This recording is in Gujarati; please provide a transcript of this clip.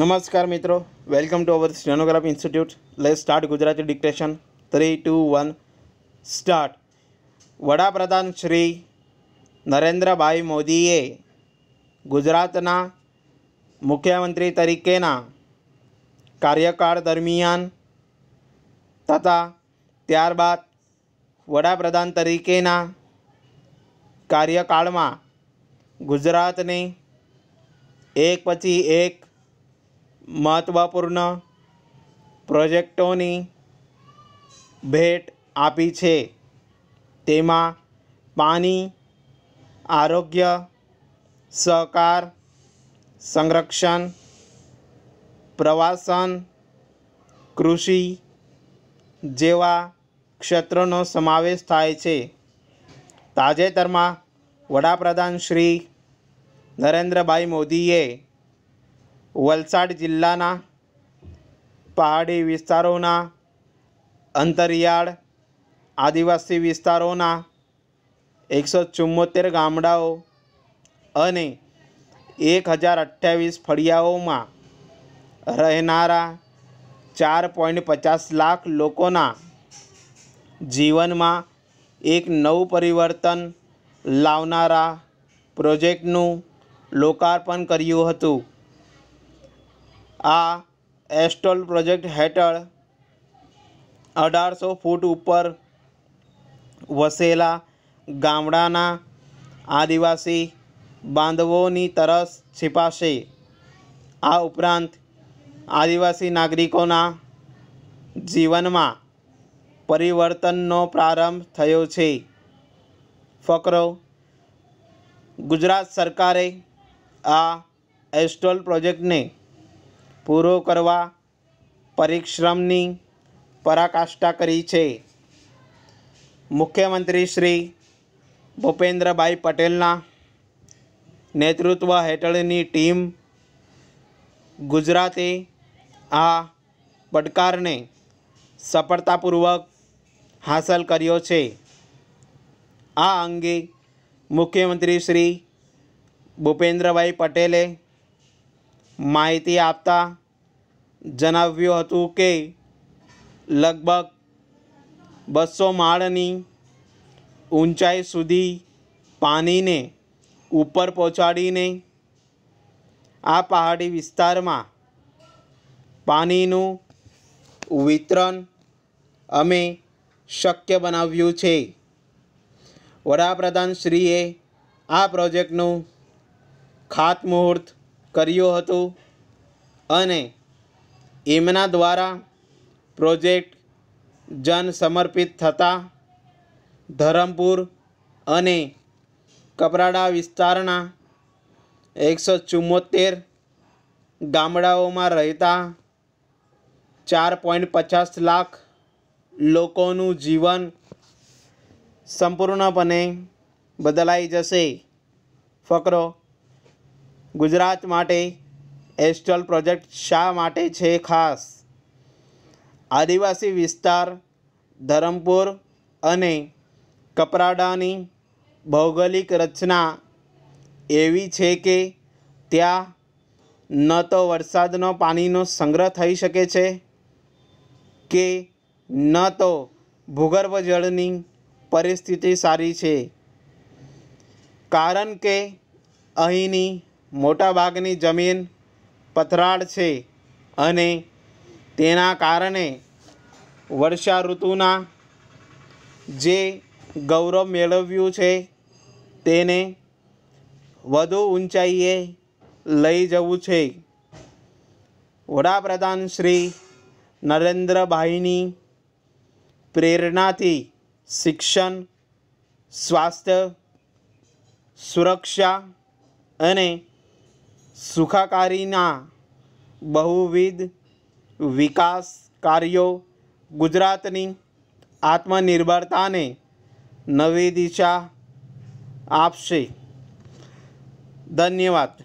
નમસ્કાર મિત્રો welcome to our stenograph institute લે start Gujarati dictation three two one start વડાપ્રધાન શ્રી નરેન્દ્રભાઈ મોદીએ ગુજરાતના મુખ્યમંત્રી તરીકેના કાર્યકાળ દરમિયાન તથા ત્યારબાદ વડાપ્રધાન તરીકેના કાર્યકાળમાં ગુજરાતની એક પછી એક મહત્ત્વપૂર્ણ પ્રોજેક્ટોની ભેટ આપી છે તેમાં પાણી આરોગ્ય સહકાર સંરક્ષણ પ્રવાસન કૃષિ જેવા ક્ષેત્રોનો સમાવેશ થાય છે તાજેતરમાં વડાપ્રધાન શ્રી નરેન્દ્રભાઈ મોદીએ વલસાડ જિલ્લાના પહાડી વિસ્તારોના અંતરિયાળ આદિવાસી વિસ્તારોના એકસો ચુમ્મોતેર ગામડાઓ અને એક હજાર અઠ્યાવીસ ફળિયાઓમાં રહેનારા ચાર પોઈન્ટ પચાસ લાખ લોકોના જીવનમાં એક નવું પરિવર્તન લાવનારા પ્રોજેક્ટનું લોકાર્પણ કર્યું હતું આ એસ્ટોલ પ્રોજેક્ટ હેઠળ અઢારસો ફૂટ ઉપર વસેલા ગામડાના આદિવાસી બાંધવોની તરસ છીપાશે આ ઉપરાંત આદિવાસી નાગરિકોના જીવનમાં પરિવર્તનનો પ્રારંભ થયો છે ફકરો ગુજરાત સરકારે આ એસ્ટોલ પ્રોજેક્ટને પૂરો કરવા પરિશ્રમની પરાકાષ્ઠા કરી છે મુખ્યમંત્રી શ્રી ભૂપેન્દ્રભાઈ પટેલના નેતૃત્વ હેઠળની ટીમ ગુજરાતે આ પડકારને સફળતાપૂર્વક હાંસલ કર્યો છે આ અંગે મુખ્યમંત્રી શ્રી ભૂપેન્દ્રભાઈ પટેલે માહિતી આપતા જણાવ્યું હતું કે લગભગ બસો માળની ઊંચાઈ સુધી પાણીને ઉપર પહોંચાડીને આ પહાડી વિસ્તારમાં પાણીનું વિતરણ અમે શક્ય બનાવ્યું છે વડાપ્રધાન શ્રીએ આ પ્રોજેક્ટનું ખાતમુહૂર્ત કર્યું હતું અને એમના દ્વારા પ્રોજેક્ટ જન સમર્પિત થતાં ધરમપુર અને કપરાડા વિસ્તારના એકસો ચુમ્મોતેર ગામડાઓમાં રહેતા ચાર પોઈન્ટ પચાસ લાખ લોકોનું જીવન સંપૂર્ણપણે બદલાઈ જશે ફકરો ગુજરાત માટે એસ્ટલ પ્રોજેક્ટ શા માટે છે ખાસ આદિવાસી વિસ્તાર ધરમપુર અને કપરાડાની ભૌગોલિક રચના એવી છે કે ત્યાં ન તો વરસાદનો પાણીનો સંગ્રહ થઈ શકે છે કે ન તો ભૂગર્ભ જળની પરિસ્થિતિ સારી છે કારણ કે અહીંની મોટાભાગની જમીન પથરાળ છે અને તેના કારણે વર્ષા ઋતુના જે ગૌરવ મેળવ્યું છે તેને વધુ ઊંચાઈએ લઈ જવું છે વડાપ્રધાન શ્રી નરેન્દ્રભાઈની પ્રેરણાથી શિક્ષણ સ્વાસ્થ્ય સુરક્ષા અને સુખાકારીના બહુવિધ વિકાસ કાર્યો ગુજરાતની આત્મનિર્ભરતાને નવી દિશા આપશે ધન્યવાદ